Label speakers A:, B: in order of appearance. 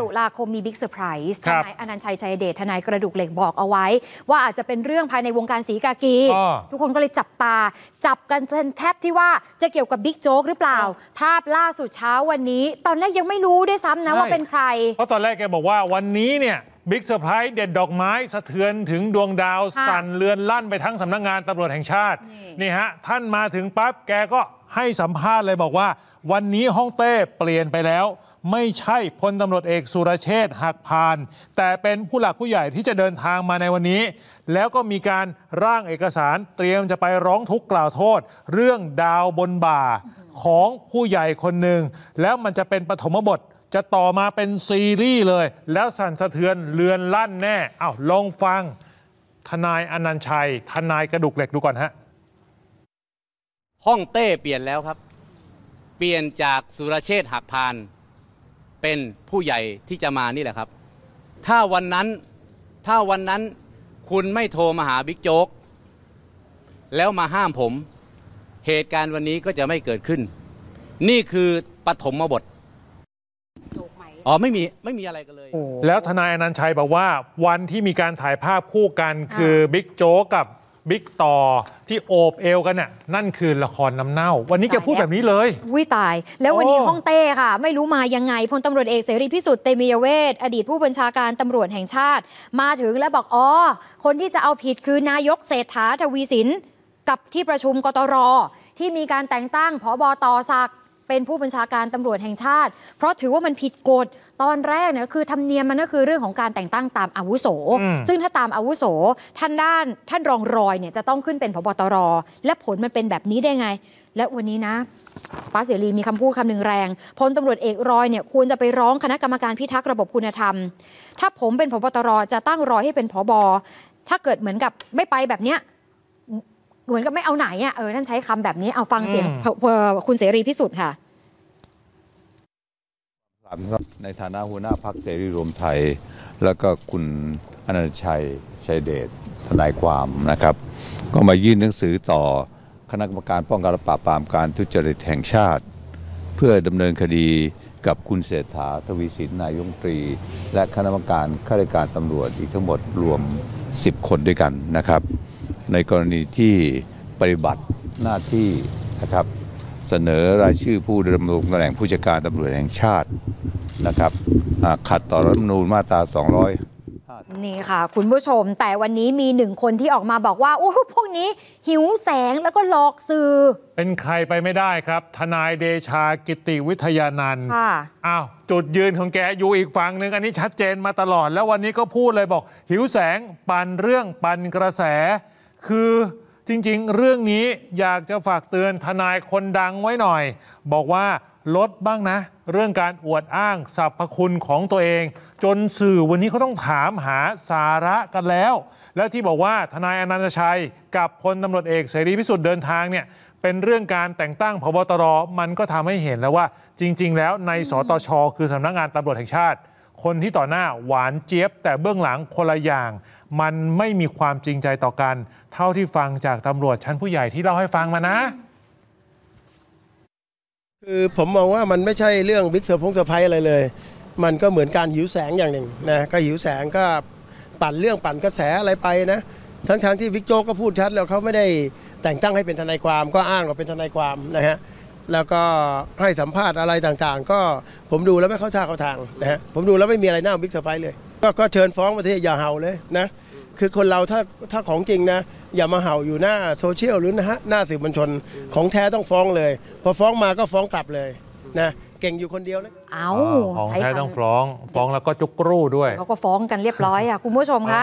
A: ตุลาคมมีบิ๊กเซอร์ไพรส์ทนายอนันชัย ชัยเดชทนายกระดูกเหล็กบอกเอาไว้ ว่าอาจจะเป็นเรื่องภายในวงการสีกากี ทุกคนก็เลยจับตา จับกันแทบที่ว่าจะเกี่ยวกับบิ๊กโจ๊กหรือเปล่า ภาพล่าสุดเช้าวันนี้ ตอนแรกยังไม่รู้ด้วยซ้ำนะว่าเป็นใคร
B: เพราะตอนแรกแกบอกว่าวันนี้เนี่ยบิ๊กเซอร์ไพรส์เด็ดดอกไม้สะเทือนถึงดวงดาวสั่นเลือนลั่นไปทั้งสำนักงงานตำรวจแห่งชาตินี่ฮะท่านมาถึงปั๊บแกก็ให้สัมภาษณ์เลยบอกว่า วันนี้ห้องเต้เปลี่ยนไปแล้ว ไม่ใช่พลตำรวจเอกสุรเชษหักพาน แต่เป็นผู้หลักผู้ใหญ่ที่จะเดินทางมาในวันนี้ แล้วก็มีการร่างเอกสารเตรียมจะไปร้องทุกข์กล่าวโทษ เรื่องดาวบนบ่า ของผู้ใหญ่คนหนึ่ง แล้วมันจะเป็นปฐมบทจะต่อมาเป็นซีรีส์เลย แล้วสั่นสะเทือนเลือนลั่นแน่อา้าวลองฟัง ทนายอนันชัย ทนายกระดูกเหล็กดูก่อนฮะ
A: ห้องเต้เปลี่ยนแล้วครับ เปลี่ยนจากสุรเชษหักพานเป็นผู้ใหญ่ที่จะมานี่แหละครับ ถ้าวันนั้นถ้าวันนั้นคุณไม่โทรมาหาบิ๊กโจ๊ก แล้วมาห้ามผม เหตุการณ์วันนี้
B: ก็จะไม่เกิดขึ้น นี่คือปฐมบทอ๋อไม่มี
C: ไม่มีอะไรกันเลย
B: แล้วทนายอนันชัยบอกว่า วันที่มีการถ่ายภาพคู่กันคือบิ๊กโจ๊กกับบิ๊กต่อที่โอบเอวกันน่ะ นั่นคือละครน้ำเน่า วันนี้จะพูดแบบนี้เลย วิตายแล้ววันนี้ห้อ
A: งเต้ค่ะ ไม่รู้มายังไงพลตำรวจเอกเสรีพิสุทธิ์เตมียเวศอดีตผู้บัญชาการตำรวจแห่งชาติ มาถึงแล้วบอก อ๋อ คนที่จะเอาผิดคือนายกเศรษฐาทวีสินกับที่ประชุมกตรที่มีการแต่งตั้งผบตศักดิ์เป็นผู้บัญชาการตำรวจแห่งชาติ เพราะถือว่ามันผิดกฎตอนแรกเนี่ยคือธรรมเนียมมันก็คือเรื่องของการแต่งตั้งตามอาวุโส ซึ่งถ้าตามอาวุโสท่านด้าน ท่านรองรอยเนี่ยจะต้องขึ้นเป็นพบตรและผลมันเป็นแบบนี้ได้ไง และวันนี้นะป้าเสรีมีคำพูดคำนึงแรงพลตำรวจเอกรอยเนี่ยควรจะไปร้องคณะกรรมการพิทักษ์ระบบคุณธรรม ถ้าผมเป็นพบตรจะตั้งรอยให้เป็นพบถ้าเกิดเหมือนกับไม่ไปแบบเนี้ยเหมือนกับไม่เอาไหนอ่ะเออท่านใช้คำแบบนี้เอาฟังเสียงคุณเสรีพิสุทธิ์ค่ะ
B: ครับในฐานะหัวหน้าพักเสรีรวมไทย แล้วก็คุณอนันชัยชัยเดชทนายความนะครับ ก็มายื่นหนังสือต่อคณะกรรมการป้องกันและปราบปรามการทุจริตแห่งชาติ เพื่อดำเนินคดีกับคุณเศรษฐา ทวีสินนายงตรี และคณะกรรมการข้าราชการตำรวจอีกทั้งหมดรวม 10 คนด้วยกันนะครับ ในกรณีที่ปฏิบัติหน้าที่นะครับเสนอรายชื่อผู้ดำรงตำแหน่งผู้จัดการตำรวจแห่งชาตินะครับ ขัดต่อรัฐธรรมนูญมาตรา
A: 200 นี่ค่ะ คุณผู้ชมแต่วันนี้มีหนึ่งคนที่ออกมาบอกว่าโอ้พวกนี้ หิวแสงแล้วก็หลอกสื่อ
B: เป็นใครไปไม่ได้ครับ ทนายเดชากิติวิทยานันต์อ้าว จุดยืนของแกอยู่อีกฝั่งหนึ่งอันนี้ชัดเจนมาตลอด แล้ววันนี้ก็พูดเลยบอก หิวแสงปันเรื่องปันกระแส คือจริงๆ เรื่องนี้อยากจะฝากเตือนทนายคนดังไว้หน่อย บอกว่าลดบ้างนะ เรื่องการอวดอ้างสรรพคุณของตัวเอง จนสื่อวันนี้เขาต้องถามหาสาระกันแล้ว และที่บอกว่าทนายอนันตชัยกับพลตำรวจเอกเสรีพิสุทธิ์เดินทางเนี่ยเป็นเรื่องการแต่งตั้งพบตรมันก็ทำให้เห็นแล้วว่า จริง ๆ แล้วในสตชคือสำนักงงานตำรวจแห่งชาติคนที่ต่อหน้าหวานเจี๊ยบแต่เบื้องหลัง คนละอย่าง มันไม่มีความจริงใจต่อกัน เท่าที่ฟังจากตำรวจชั้นผู้ใหญ่ที่เล่าให้ฟังมานะ
C: คือผมมองว่ามันไม่ใช่เรื่องบิ๊กเซอร์พงเซอร์ไพรส์อะไรเลย มันก็เหมือนการหิวแสงอย่างหนึ่งนะก็หิวแสงก็ปั่นเรื่องปั่นกระแสอะไรไปนะ ทั้งๆทที่บิ๊กโจ๊กก็พูดชัดแล้วเขาไม่ได้แต่งตั้งให้เป็นทนายความก็อ้างว่าเป็นทนายความนะฮะแล้วก็ให้สัมภาษณ์อะไรต่างๆ ก็ผมดูแล้วไม่เข้าท่าเข้าทางนะฮะ ผมดูแล้วไม่มีอะไรน่าบิ๊ก์ไ์เลย ก็ก็เชิญฟ้องมาที่อย่าเห่าเลยนะ คือคนเราถ้าถ้าของจริงนะ อย่ามาเห่าอยู่หน้าโซเชียลหรือนะฮะหน้าสื่อมวลชนของแท้ต้องฟ้องเลย พอฟ้องมาก็ฟ้องกลับเลยนะ เก่งอยู่คนเดียวเลยเอาของแท้ต้องฟ้
B: องฟ้องแล้วก็จุกรูด้วย เข
A: าก็ฟ้องกันเรียบร้อยอ่ะคุณผู้ชมคะ